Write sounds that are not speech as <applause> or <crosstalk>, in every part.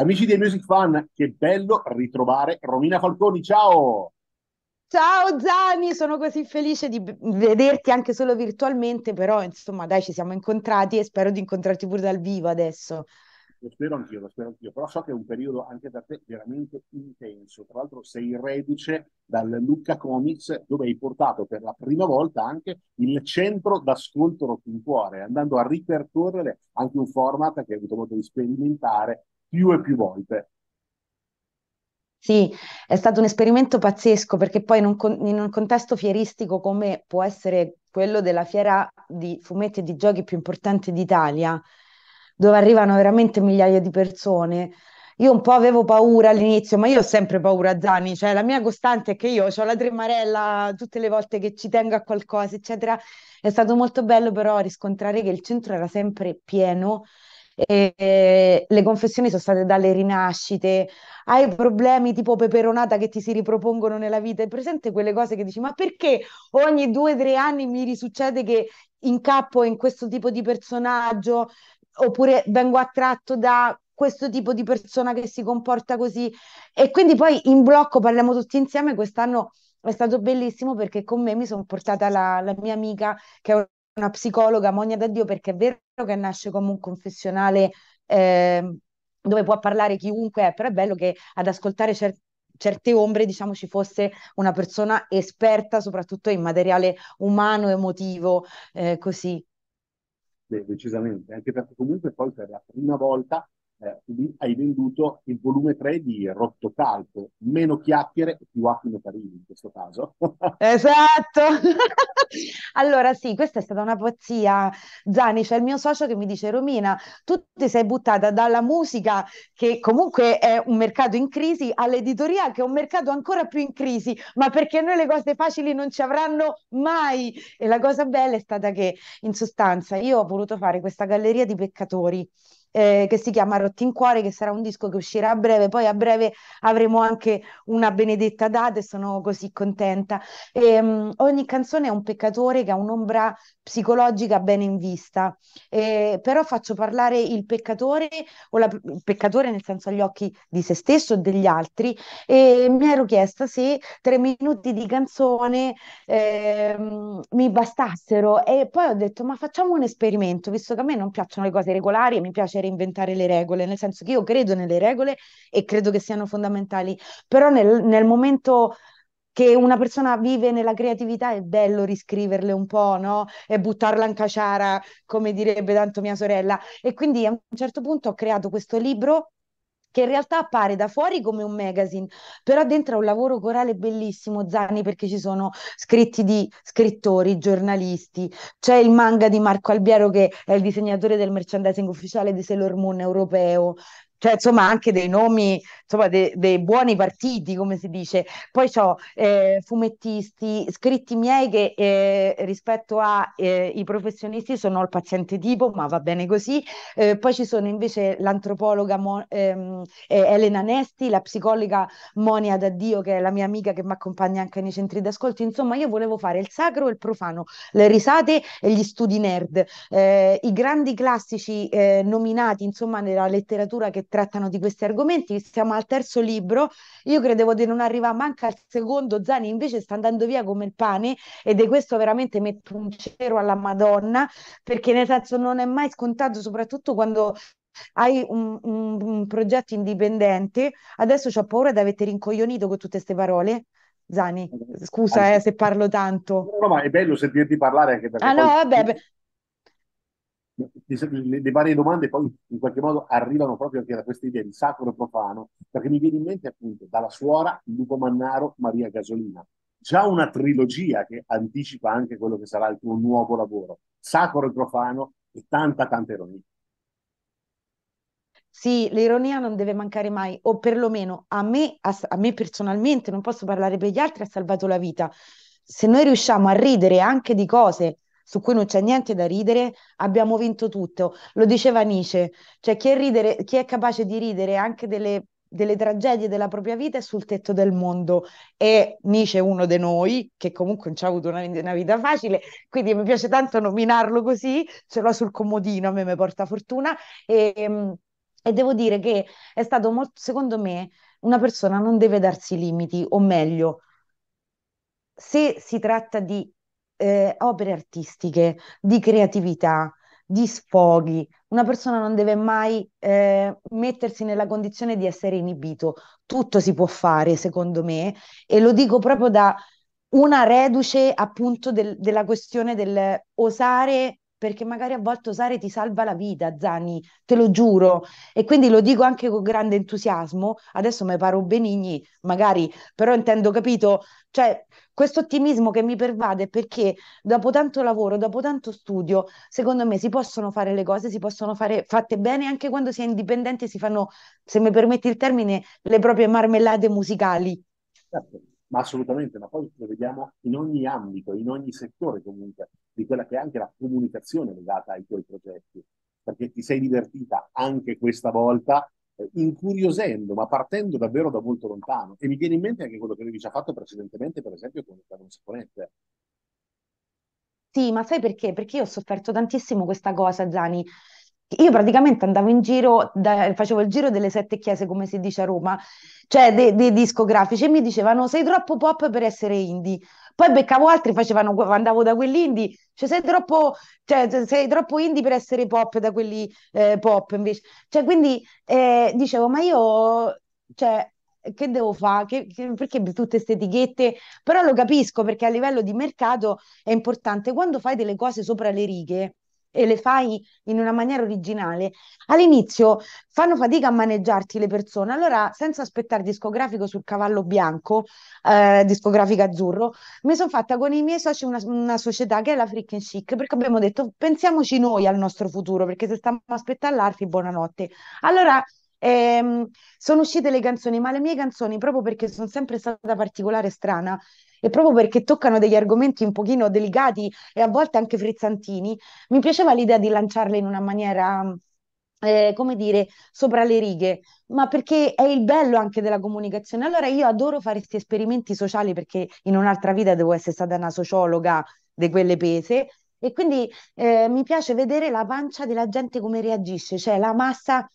Amici dei Music Fan, che bello ritrovare Romina Falconi, ciao! Ciao Zani, sono così felice di vederti anche solo virtualmente, però insomma dai ci siamo incontrati e spero di incontrarti pure dal vivo adesso. Lo spero anch'io, lo spero anch'io, però so che è un periodo anche da te veramente intenso. Tra l'altro sei reduce dal Lucca Comics dove hai portato per la prima volta anche il centro d'ascolto in Cuore, andando a ripercorrere anche un format che hai avuto modo di sperimentare più e più volte. Sì, è stato un esperimento pazzesco perché poi in un, con- in un, contesto fieristico come può essere quello della fiera di fumetti e di giochi più importante d'Italia, dove arrivano veramente migliaia di persone, io un po' avevo paura all'inizio, ma io ho sempre paura Zani, cioè la mia costante è che io ho la tremarella tutte le volte che ci tengo a qualcosa, eccetera. È stato molto bello però riscontrare che il centro era sempre pieno eh, le confessioni sono state dalle rinascite, hai problemi tipo peperonata che ti si ripropongono nella vita, è presente quelle cose che dici ma perché ogni due o tre anni mi risuccede che incappo in questo tipo di personaggio oppure vengo attratto da questo tipo di persona che si comporta così e quindi poi in blocco parliamo tutti insieme, quest'anno è stato bellissimo perché con me mi sono portata la, la mia amica che è una psicologa, Monia da Dio, perché è vero Certo che nasce come un confessionale eh, dove può parlare chiunque, però è bello che ad ascoltare cer- certe ombre diciamo ci fosse una persona esperta soprattutto in materiale umano, emotivo, eh, così. Beh, decisamente, anche perché comunque poi per la prima volta eh, hai venduto il volume 3 di Rotto Calpo, meno chiacchiere e più atti notarini in questo caso. <laughs> esatto! <laughs> allora sì, questa è stata una pazzia. Zani, c'è il mio socio che mi dice Romina, tu ti sei buttata dalla musica che comunque è un mercato in crisi all'editoria che è un mercato ancora più in crisi, ma perché noi le cose facili non ci avranno mai. E la cosa bella è stata che in sostanza io ho voluto fare questa galleria di peccatori eh, che si chiama Rotti in Cuore, che sarà un disco che uscirà a breve, poi a breve avremo anche una benedetta data e sono così contenta. E, ehm, mh, ogni canzone è un peccatore che ha un'ombra psicologica bene in vista, eh, però faccio parlare il peccatore, o la, il peccatore nel senso agli occhi di se stesso o degli altri, e mi ero chiesta se tre minuti di canzone eh, mi bastassero e poi ho detto ma facciamo un esperimento, visto che a me non piacciono le cose regolari, mi piace poter inventare le regole, nel senso che io credo nelle regole e credo che siano fondamentali, però nel, nel momento che una persona vive nella creatività è bello riscriverle un po', no? E buttarla in caciara, come direbbe tanto mia sorella. E quindi a un certo punto ho creato questo libro che in realtà appare da fuori come un magazine, però dentro è un lavoro corale bellissimo, Zanni, perché ci sono scritti di scrittori, giornalisti, c'è il manga di Marco Albiero che è il disegnatore del merchandising ufficiale di Sailor Moon europeo, cioè insomma anche dei nomi insomma, dei de buoni partiti, come si dice. Poi ho eh, fumettisti, scritti miei che eh, rispetto ai eh, professionisti sono il paziente tipo, ma va bene così. Eh, poi ci sono invece l'antropologa Mo- ehm, eh, Elena Nesti, la psicologa Monia D'Addio, che è la mia amica che mi accompagna anche nei centri d'ascolto. Insomma, io volevo fare il sacro e il profano, le risate e gli studi nerd, i grandi classici nominati, insomma, nella letteratura che trattano di questi argomenti. Stiamo al terzo libro, io credevo di non arrivare manca al secondo, Zani invece sta andando via come il pane ed è questo veramente metto un cero alla Madonna, perché nel senso non è mai scontato, soprattutto quando hai un, un, un progetto indipendente, adesso ho paura di averti rincoglionito con tutte queste parole. Zani, scusa eh, se parlo tanto. No, ma è bello sentirti parlare anche perché. Ah, no, vabbè, le, le, varie domande poi in qualche modo arrivano proprio anche da questa idea di sacro e profano, perché mi viene in mente appunto dalla suora Luca Mannaro, Maria Gasolina, già una trilogia che anticipa anche quello che sarà il tuo nuovo lavoro, sacro e profano e tanta tanta ironia. Sì, l'ironia non deve mancare mai, o perlomeno a me, a, a me personalmente, non posso parlare per gli altri, ha salvato la vita. Se noi riusciamo a ridere anche di cose su cui non c'è niente da ridere, abbiamo vinto tutto. Lo diceva Nietzsche, cioè chi è, ridere, chi è capace di ridere anche delle, delle, tragedie della propria vita è sul tetto del mondo. E Nietzsche è uno di noi, che comunque non ci ha avuto una, una, vita facile, quindi mi piace tanto nominarlo così, ce l'ho sul comodino, a me mi porta fortuna. E, ehm, e devo dire che è stato molto, secondo me, una persona non deve darsi limiti, o meglio, se si tratta di eh, opere artistiche, di creatività, di sfoghi. Una persona non deve mai eh, mettersi nella condizione di essere inibito. Tutto si può fare, secondo me, e lo dico proprio da una reduce appunto del, della questione del osare perché magari a volte osare ti salva la vita, Zani, te lo giuro. E quindi lo dico anche con grande entusiasmo. Adesso mi paro Benigni, magari, però intendo capito, cioè questo ottimismo che mi pervade perché dopo tanto lavoro, dopo tanto studio, secondo me si possono fare le cose, si possono fare fatte bene anche quando si è indipendenti, si fanno, se mi permetti il termine, le proprie marmellate musicali. Certo, ma assolutamente, ma poi lo vediamo in ogni ambito, in ogni settore comunque, di quella che è anche la comunicazione legata ai tuoi progetti, perché ti sei divertita anche questa volta incuriosendo, ma partendo davvero da molto lontano. E mi viene in mente anche quello che lui ci ha fatto precedentemente, per esempio, con il Carlo Saponette. Sì, ma sai perché? Perché io ho sofferto tantissimo questa cosa, Zani. Io praticamente andavo in giro, da, facevo il giro delle sette chiese, come si dice a Roma, cioè dei, dei discografici, e mi dicevano sei troppo pop per essere indie. Poi beccavo altri, facevano, andavo da quell'indie, cioè sei troppo, cioè, sei troppo indie per essere pop da quelli eh, pop invece. Cioè, quindi eh, dicevo, ma io, cioè, che devo fare? perché tutte queste etichette? Però lo capisco perché a livello di mercato è importante quando fai delle cose sopra le righe e le fai in una maniera originale, all'inizio fanno fatica a maneggiarti le persone. Allora, senza aspettare discografico sul cavallo bianco, eh, discografica azzurro, mi sono fatta con i miei soci una, una società che è la Freaking Chic, perché abbiamo detto pensiamoci noi al nostro futuro, perché se stiamo aspettando l'arte, buonanotte. Allora, Ehm, sono uscite le canzoni, ma le mie canzoni, proprio perché sono sempre stata particolare e strana, e proprio perché toccano degli argomenti un pochino delicati e a volte anche frizzantini, mi piaceva l'idea di lanciarle in una maniera, eh, come dire, sopra le righe, ma perché è il bello anche della comunicazione. Allora io adoro fare questi esperimenti sociali perché in un'altra vita devo essere stata una sociologa di quelle pese, e quindi eh, mi piace vedere la pancia della gente come reagisce, cioè la massa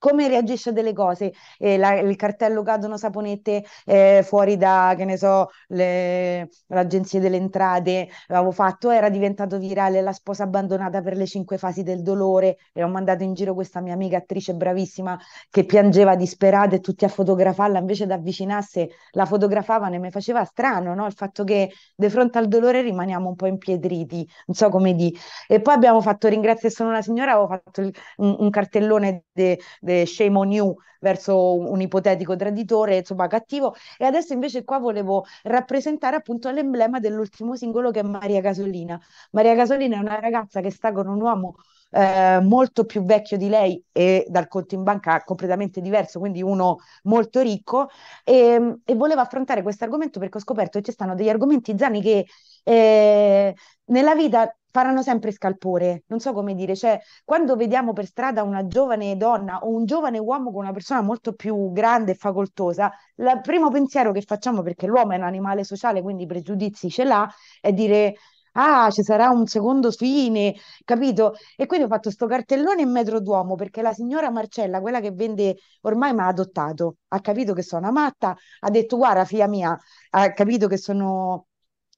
come reagisce a delle cose, eh, la, il cartello cadono saponette eh, fuori da, che ne so, le, l'agenzia delle entrate, l'avevo fatto, era diventato virale la sposa abbandonata per le cinque fasi del dolore e ho mandato in giro questa mia amica attrice bravissima che piangeva disperata e tutti a fotografarla, invece da avvicinasse la fotografavano e mi faceva strano, no? Il fatto che di fronte al dolore rimaniamo un po' impietriti, non so come di. E poi abbiamo fatto, ringrazio sono una signora, avevo fatto un, un cartellone de eh, shame on you verso un, un ipotetico traditore, insomma cattivo. E adesso invece qua volevo rappresentare appunto l'emblema dell'ultimo singolo che è Maria Casolina. Maria Casolina è una ragazza che sta con un uomo eh, molto più vecchio di lei e dal conto in banca completamente diverso, quindi uno molto ricco, e, e volevo affrontare questo argomento perché ho scoperto che ci stanno degli argomenti zani che eh, nella vita faranno sempre scalpore, non so come dire, cioè quando vediamo per strada una giovane donna o un giovane uomo con una persona molto più grande e facoltosa, il primo pensiero che facciamo, perché l'uomo è un animale sociale, quindi i pregiudizi ce l'ha, è dire ah, ci sarà un secondo fine, capito? E quindi ho fatto sto cartellone in metro d'uomo perché la signora Marcella, quella che vende ormai mi ha adottato, ha capito che sono una matta, ha detto guarda figlia mia, ha capito che sono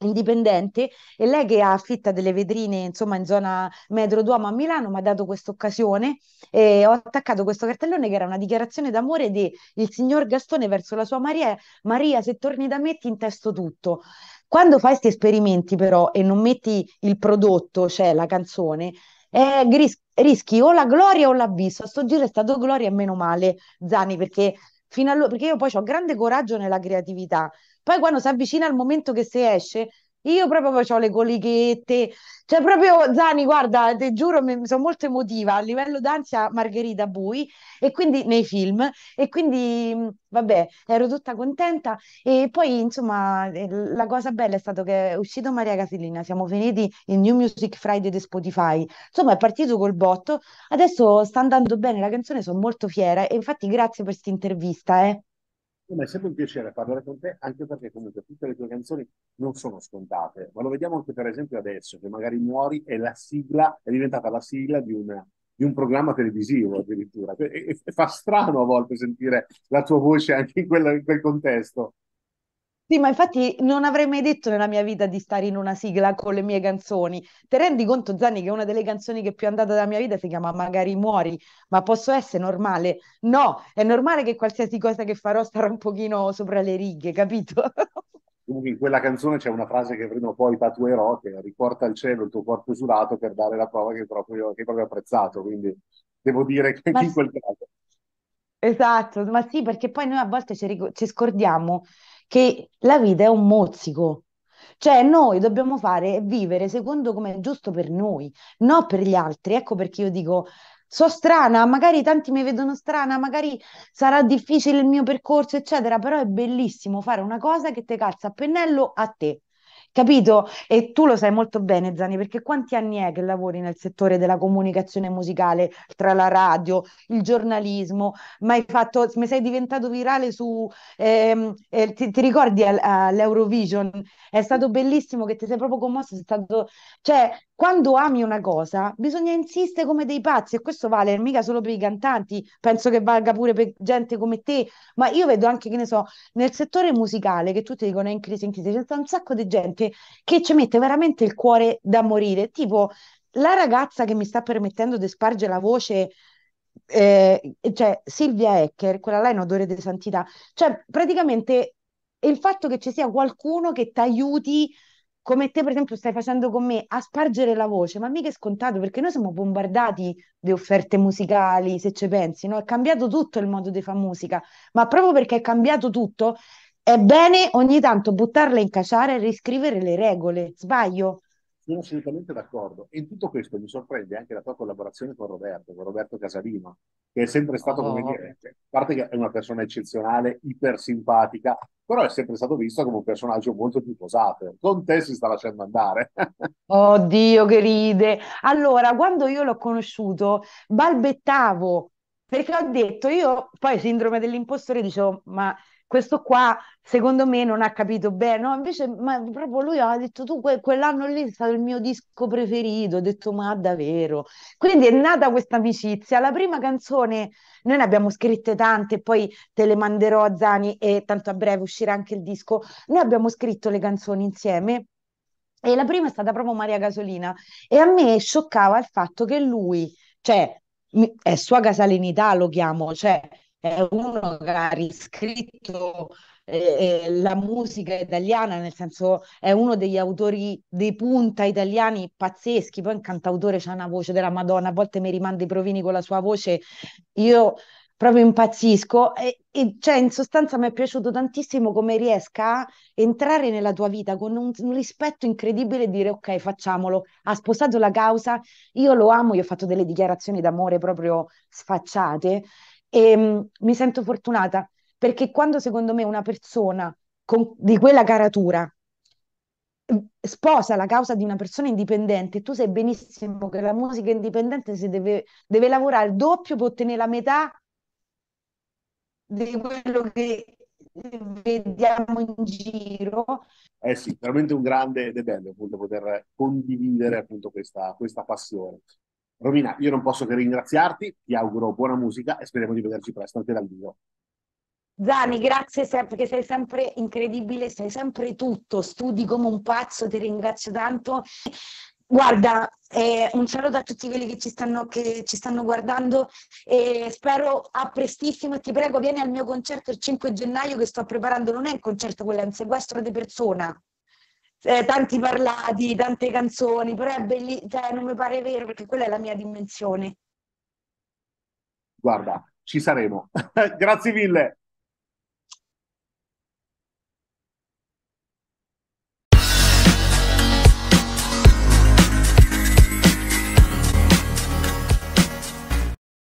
indipendente e lei che affitta delle vetrine insomma in zona Metro Duomo a Milano mi ha dato questa occasione e ho attaccato questo cartellone che era una dichiarazione d'amore di il signor Gastone verso la sua Maria Maria se torni da me ti intesto tutto quando fai questi esperimenti però e non metti il prodotto cioè la canzone eh, gris- rischi o la gloria o l'avviso a sto giro è stato gloria e meno male Zani perché fino a allora, perché io poi ho grande coraggio nella creatività poi quando si avvicina al momento che si esce, io proprio ho le colichette, cioè proprio Zani, guarda, ti giuro, mi, sono molto emotiva a livello d'ansia Margherita Bui e quindi nei film e quindi mm, vabbè, ero tutta contenta e poi insomma eh, la cosa bella è stato che è uscito Maria Casilina, siamo finiti in New Music Friday di Spotify, insomma è partito col botto, adesso sta andando bene la canzone, sono molto fiera e infatti grazie per questa intervista, eh. Ma è sempre un piacere parlare con te, anche perché comunque tutte le tue canzoni non sono scontate, ma lo vediamo anche per esempio adesso, che magari muori e la sigla è diventata la sigla di, una, di un programma televisivo addirittura. E, e, fa strano a volte sentire la tua voce anche in, quella, in quel contesto. Sì, ma infatti non avrei mai detto nella mia vita di stare in una sigla con le mie canzoni. Te rendi conto, Zanni, che una delle canzoni che più è andata della mia vita si chiama Magari muori, ma posso essere normale? No, è normale che qualsiasi cosa che farò starà un pochino sopra le righe, capito? Comunque <laughs> in quella canzone c'è una frase che prima o poi tatuerò, che riporta al cielo il tuo corpo sudato per dare la prova che proprio, che proprio apprezzato, quindi devo dire che anche in quel caso. Esatto, ma sì, perché poi noi a volte ci, ric- ci scordiamo che la vita è un mozzico. Cioè noi dobbiamo fare e vivere secondo come è giusto per noi, non per gli altri. Ecco perché io dico, so strana, magari tanti mi vedono strana, magari sarà difficile il mio percorso, eccetera, però è bellissimo fare una cosa che ti calza a pennello a te capito? E tu lo sai molto bene, Zani, perché quanti anni è che lavori nel settore della comunicazione musicale, tra la radio, il giornalismo, ma hai fatto, mi sei diventato virale su, ehm, eh, ti, ti, ricordi all'Eurovision? È stato bellissimo che ti sei proprio commosso, stato, cioè, quando ami una cosa bisogna insistere come dei pazzi e questo vale mica solo per i cantanti, penso che valga pure per gente come te, ma io vedo anche, che ne so, nel settore musicale che tutti dicono è in crisi, in crisi, c'è un sacco di gente che, che ci mette veramente il cuore da morire. Tipo la ragazza che mi sta permettendo di spargere la voce eh, cioè Silvia Ecker, quella là in odore di santità, cioè praticamente il fatto che ci sia qualcuno che ti aiuti, come te per esempio stai facendo con me, a spargere la voce, ma mica è scontato perché noi siamo bombardati di offerte musicali, se ci pensi, no? è cambiato tutto il modo di fare musica, ma proprio perché è cambiato tutto, è bene ogni tanto buttarla in cacciare e riscrivere le regole. Sbaglio? Sono assolutamente d'accordo. E in tutto questo mi sorprende anche la tua collaborazione con Roberto, con Roberto Casalino, che è sempre stato, oh. come dire, cioè, a parte che è una persona eccezionale, ipersimpatica, però è sempre stato visto come un personaggio molto più posato. Con te si sta lasciando andare. <laughs> Oddio, che ride! Allora, quando io l'ho conosciuto, balbettavo, perché ho detto, io poi sindrome dell'impostore dicevo, ma questo qua secondo me non ha capito bene, no, invece ma proprio lui ha detto tu que- quell'anno lì è stato il mio disco preferito, ho detto ma davvero. Quindi è nata questa amicizia, la prima canzone, noi ne abbiamo scritte tante, poi te le manderò a Zani e tanto a breve uscirà anche il disco, noi abbiamo scritto le canzoni insieme. E la prima è stata proprio Maria Casolina e a me scioccava il fatto che lui, cioè è sua casalinità, lo chiamo, cioè è uno che ha riscritto eh, eh, la musica italiana, nel senso è uno degli autori dei punta italiani pazzeschi, poi un cantautore c'ha una voce della Madonna, a volte mi rimanda i provini con la sua voce, io proprio impazzisco e, e cioè in sostanza mi è piaciuto tantissimo come riesca a entrare nella tua vita con un, un rispetto incredibile e dire ok facciamolo, ha sposato la causa, io lo amo, io ho fatto delle dichiarazioni d'amore proprio sfacciate e ehm, mh, mi sento fortunata perché quando secondo me una persona con, di quella caratura mm, sposa la causa di una persona indipendente, tu sai benissimo che la musica indipendente si deve, deve lavorare il doppio per ottenere la metà di quello che vediamo in giro. Eh sì, veramente un grande ed è bello appunto poter condividere appunto questa, questa passione. Romina, io non posso che ringraziarti, ti auguro buona musica e speriamo di vederci presto anche dal vivo. Zani, grazie sempre, che sei sempre incredibile, sei sempre tutto, studi come un pazzo, ti ringrazio tanto. Guarda, eh, un saluto a tutti quelli che ci stanno, che ci stanno guardando e spero a prestissimo e ti prego vieni al mio concerto il 5 gennaio che sto preparando, non è il concerto quello, è un sequestro di persona eh, tanti parlati, tante canzoni, però è bellissimo, cioè, non mi pare vero perché quella è la mia dimensione. Guarda, ci saremo. <laughs> Grazie mille.